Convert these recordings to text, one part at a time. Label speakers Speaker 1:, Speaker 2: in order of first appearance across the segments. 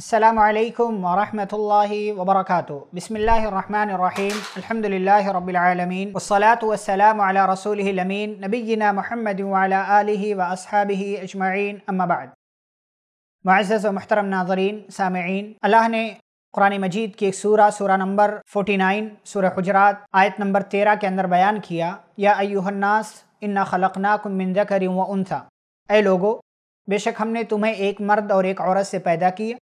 Speaker 1: अल्लाम वरहमतुल्लाहि वबरकातु बसमीम अल्हम्दुलिल्लाहि रब्बिल आलमीन वस्सलातु वस्सलामु अला रसूलिहिल अमीन नबीना मुहम्मद व अला आलिहि व अस्हाबिहि अजमईन अम्मा बाद मुअज़्ज़ज़ व मोहतरम नाज़रीन सामेईन अल्लाह ने कुरान मजीद की एक सूरा सूरा नंबर 49 सूरह हुजरात आयत नंबर 13 के अंदर बयान किया या अयुहन्नास इन्ना खलकनाकुम मिन ज़करिन व उनसा ए लोगो बेशक हमने तुम्हें एक मर्द और एक औरत से पैदा किया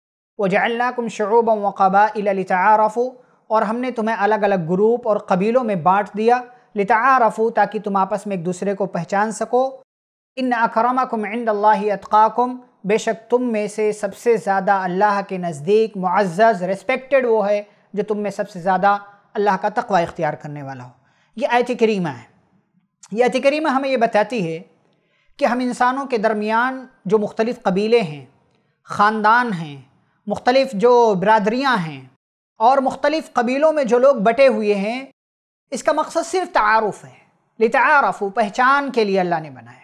Speaker 1: वजाल्लाकुम शरूब व कबाइलतारफ़ और हमने तुम्हें अलग अलग ग्रुप और कबीलों में बांट दिया लतारफ़ू ताकि तुम आपस में एक दूसरे को पहचान सको इन अकरमकुम इंद अतकाकुम बेशक तुम में से सबसे ज़्यादा अल्लाह के नज़दीक मुआज़ रिस्पेक्टेड वो है जो तुम में सबसे ज़्यादा अल्लाह का तकवा इख्तियार करने वाला हो ये आयत करीमा है ये आयत करीमा हमें यह बताती है कि हम इंसानों के दरमियान जो मुख्तलिफ़ कबीले हैं ख़ानदान हैं मुख्तलिफ़ जो बरदरियाँ हैं और मुख्तलिफ़ कबीलों में जो लोग बटे हुए हैं इसका मकसद सिर्फ तारफ़ है लितारफ़ पहचान के लिए अल्लाह ने बनाया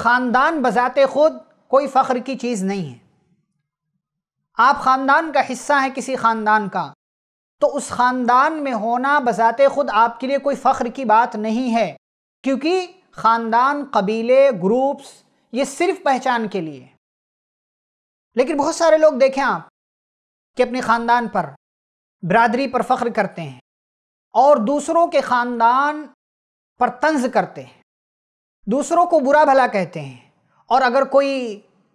Speaker 1: ख़ानदान बज़ात ख़ुद कोई फ़ख्र की चीज़ नहीं है आप ख़ानदान का हिस्सा हैं किसी ख़ानदान का तो उस ख़ानदान में होना बजाते ख़ुद आपके लिए कोई फ़ख्र की बात नहीं है क्योंकि ख़ानदान कबीले ग्रुप्स ये सिर्फ पहचान के लिए लेकिन बहुत सारे लोग देखें आप कि अपने ख़ानदान पर बरदरी पर फ़ख्र करते हैं और दूसरों के ख़ानदान पर तंज करते हैं दूसरों को बुरा भला कहते हैं और अगर कोई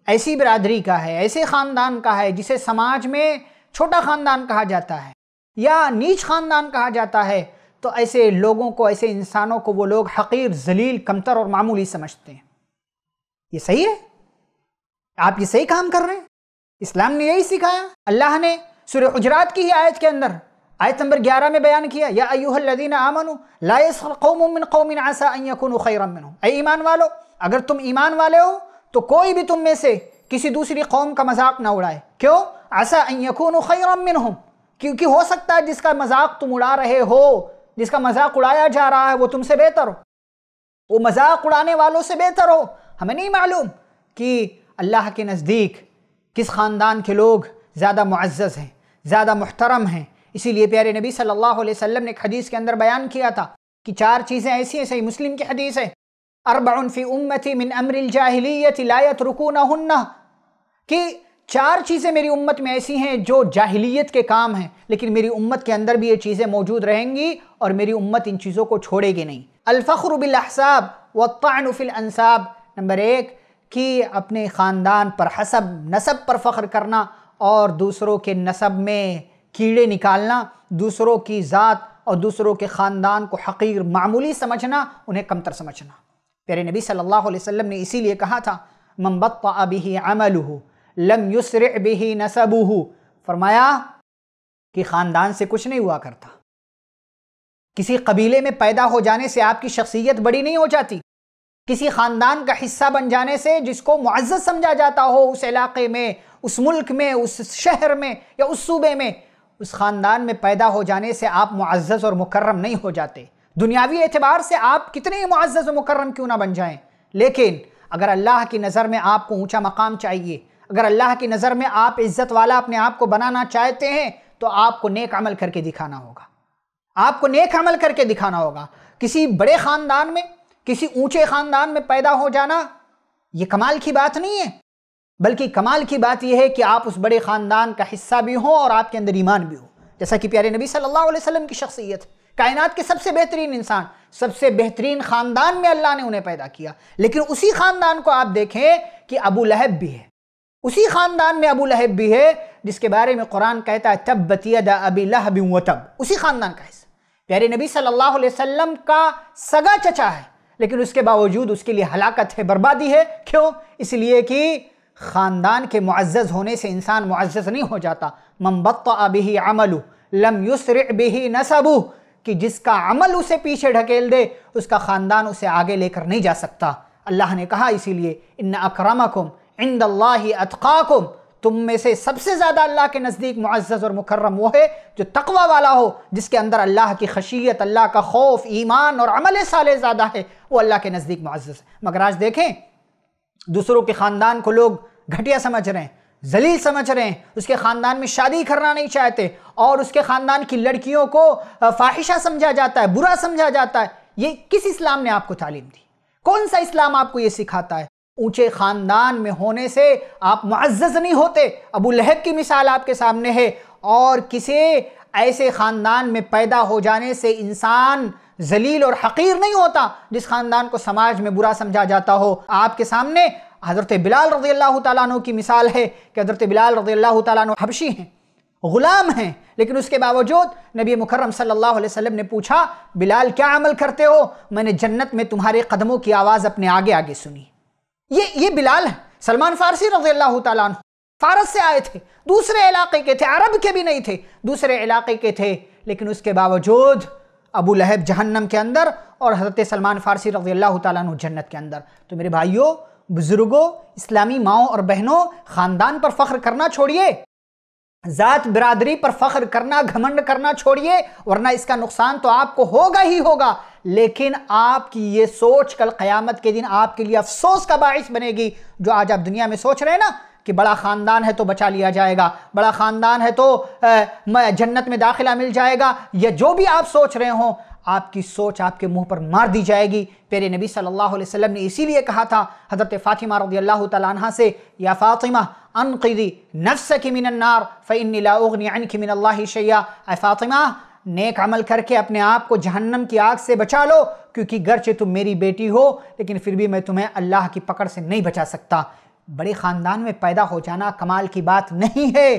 Speaker 1: ऐसी बरदरी का है ऐसे ख़ानदान का है जिसे समाज में छोटा ख़ानदान कहा जाता है या नीच ख़ानदान कहा जाता है तो ऐसे लोगों को ऐसे इंसानों को वो लोग हकीर जलील कमतर और मामूली समझते हैं ये सही है आप ये सही काम कर रहे हैं इस्लाम ने यही सिखाया अल्लाह ने सुर गुजरात की ही आयत के अंदर आयत नंबर ग्यारह में बयान किया या अयूहदीन आमन लाउमिन कौमिन आसाकुन खैरम ईमान वालो अगर तुम ईमान वाले हो तो कोई भी तुम में से किसी दूसरी कौम का मजाक ना उड़ाए क्यों आसा खैरमिन हम क्योंकि हो सकता है जिसका मजाक तुम उड़ा रहे हो जिसका मजाक उड़ाया जा रहा है वो तुमसे बेहतर हो वो मजाक उड़ाने वालों से बेहतर हो हमें नहीं मालूम कि अल्लाह के नज़दीक किस ख़ानदान के लोग ज़्यादा मुआज़ हैं ज़्यादा मुहतरम हैं इसीलिए प्यारे नबी सल्लल्लाहु अलैहि वसल्लम ने हदीस के अंदर बयान किया था कि चार चीज़ें ऐसी हैं सही मुस्लिम की हदीस है अरबाउनफ़ी उम्मती मिन अमरिल जाहिलियत लायत रुकून कि चार चीज़ें मेरी उम्मत में ऐसी हैं जो जाहिलियत के काम हैं लेकिन मेरी उम्मत के अंदर भी ये चीज़ें मौजूद रहेंगी और मेरी उम्मत इन चीज़ों को छोड़ेगी नहीं अलफ़्रुबिलसाब व नंबर एक कि अपने ख़ानदान पर हसब नसब पर फ़ख्र करना और दूसरों के नसब में कीड़े निकालना दूसरों की ज़ात और दूसरों के ख़ानदान को हकीर मामूली समझना उन्हें कमतर समझना प्यारे नबी सल्लल्लाहु अलैहि वसल्लम ने इसीलिए कहा था मम्बत ही अमल लम युसर बिही नसबू फरमाया कि ख़ानदान से कुछ नहीं हुआ करता किसी कबीले में पैदा हो जाने से आपकी शख्सियत बड़ी नहीं हो जाती किसी ख़ानदान का हिस्सा बन जाने से जिसको मुआज़ समझा जाता हो उस इलाके में उस मुल्क में उस शहर में या उस सूबे में उस ख़ानदान में पैदा हो जाने से आप मुआज़ और मुकर्रम नहीं हो जाते दुनियावी एतबार से आप कितने ही मुआज़ और मुकर्रम क्यों ना बन जाएं लेकिन अगर अल्लाह की नज़र में आपको ऊँचा मकाम चाहिए अगर अल्लाह की नज़र में आप इज़्ज़त वाला अपने आप को बनाना चाहते हैं तो आपको नेक अमल करके दिखाना होगा आपको नेक अमल करके दिखाना होगा किसी बड़े ख़ानदान में किसी ऊंचे खानदान में पैदा हो जाना यह कमाल की बात नहीं है बल्कि कमाल की बात यह है कि आप उस बड़े ख़ानदान का हिस्सा भी हों और आपके अंदर ईमान भी हो जैसा कि प्यारे नबी सल्लल्लाहु अलैहि वसल्लम की शख्सियत कायनात के सबसे बेहतरीन इंसान सबसे बेहतरीन ख़ानदान में अल्लाह ने उन्हें पैदा किया लेकिन उसी ख़ानदान को आप देखें कि अबू लहब भी है उसी ख़ानदान में अबू लहब भी है जिसके बारे में कुरान कहता है तब बतिया अबी लहब व तब उसी ख़ानदान का हिस्सा प्यारे नबी सल्लल्लाहु अलैहि वसल्लम का सगा चचा है लेकिन उसके बावजूद उसके लिए हलाकत है बर्बादी है क्यों इसलिए कि ख़ानदान के मुआज़ होने से इंसान मुआज़ नहीं हो जाता मम्बत अबी अमल लम युसर बिही नसबू कि जिसका अमल उसे पीछे ढकेल दे उसका ख़ानदान उसे आगे लेकर नहीं जा सकता अल्लाह ने कहा इसीलिए इन अक्रमकुम इंद अल्लाह अतकाकुम तुम में से सबसे ज़्यादा अल्लाह के नज़दीक मुआज़ और मुकर्रम वो है जो तकवा वाला हो जिसके अंदर अल्लाह की खशियत अल्लाह का खौफ ईमान और अमल साल ज़्यादा है वो अल्लाह के नज़दीक मुआज़ है मगर आज देखें दूसरों के ख़ानदान को लोग घटिया समझ रहे हैं जलील समझ रहे हैं उसके ख़ानदान में शादी करना नहीं चाहते और उसके ख़ानदान की लड़कियों को फाहिशा समझा जाता है बुरा समझा जाता है ये किस इस्लाम ने आपको तालीम दी कौन सा इस्लाम आपको ये सिखाता है ऊंचे ख़ानदान में होने से आप मुआज़ नहीं होते अबू लहब की मिसाल आपके सामने है और किसी ऐसे ख़ानदान में पैदा हो जाने से इंसान जलील और हकीर नहीं होता जिस ख़ानदान को समाज में बुरा समझा जाता हो आपके सामने हज़रत बिलाल रजी अल्लाह तु की मिसाल है कि हज़रत बिलाल रजी अल्लाह तु हबशी हैं ग़ुलाम हैं लेकिन उसके बावजूद नबी मुकर्रम सल्लल्लाहु अलैहि वसल्लम ने पूछा बिलाल क्या अमल करते हो मैंने जन्नत में तुम्हारे कदमों की आवाज़ अपने आगे आगे सुनी ये ये बिलाल है सलमान फारसी रजी अल्लाह तन फारस से आए थे दूसरे इलाके के थे अरब के भी नहीं थे दूसरे इलाके के थे लेकिन उसके बावजूद अबू लहब जहन्नम के अंदर और हज़रत सलमान फारसी रजी अल्लाह तु जन्नत के अंदर तो मेरे भाइयों बुज़ुर्गों इस्लामी माओ और बहनों ख़ानदान पर फ़ख्र करना छोड़िए ज़ात बिरादरी पर फ़ख्र करना घमंड करना छोड़िए वरना इसका नुकसान तो आपको होगा ही होगा लेकिन आपकी ये सोच कल क़यामत के दिन आपके लिए अफसोस का बायस बनेगी जो आज आप दुनिया में सोच रहे हैं ना कि बड़ा ख़ानदान है तो बचा लिया जाएगा बड़ा ख़ानदान है तो जन्नत में दाखिला मिल जाएगा या जो भी आप सोच रहे हों आपकी सोच आपके मुंह पर मार दी जाएगी प्यारे नबी सल्लल्लाहु अलैहि वसल्लम ने इसीलिए कहा था हज़रत फ़ातिमा रदी अल्लाह तला से या फ़ातिमा अनकदी नफ्स की मिनन्नार फ़िन लाउगनी अन की मिन शैया फ़ातिमा नेक अमल करके अपने आप को जहन्नम की आग से बचा लो क्योंकि गर्चे तुम मेरी बेटी हो लेकिन फिर भी मैं तुम्हें अल्लाह की पकड़ से नहीं बचा सकता बड़े ख़ानदान में पैदा हो जाना कमाल की बात नहीं है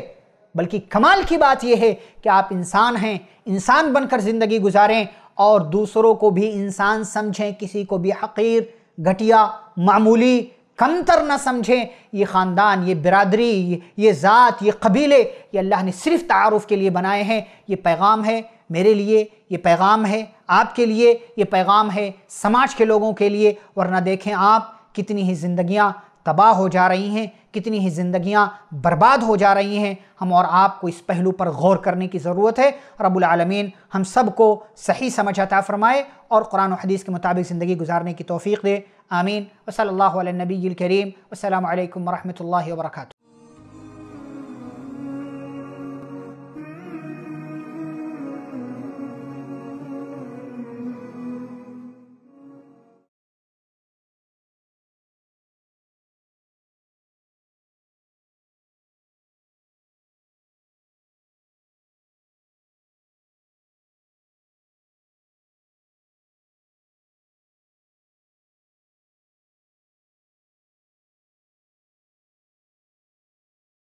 Speaker 1: बल्कि कमाल की बात यह है कि आप इंसान हैं इंसान बनकर ज़िंदगी गुजारें और दूसरों को भी इंसान समझें किसी को भी हकीर घटिया मामूली कमतर ना समझें ये ख़ानदान ये बिरादरी ये, ये ज़ात ये कबीले ये अल्लाह ने सिर्फ तारफ़ के लिए बनाए हैं ये पैगाम है मेरे लिए ये पैगाम है आपके लिए ये पैगाम है समाज के लोगों के लिए वरना देखें आप कितनी ही ज़िंदियाँ तबाह हो जा रही हैं कितनी ही जिंदगियां बर्बाद हो जा रही हैं हम और आपको इस पहलू पर गौर करने की ज़रूरत है रब्बुल आलमीन हम सबको सही समझ अता फ़रमाए और कुरान हदीस के मुताबिक ज़िंदगी गुजारने की तोफ़ी दे आमीन वसल नबी करीम अल्लाम वरहमल वर्का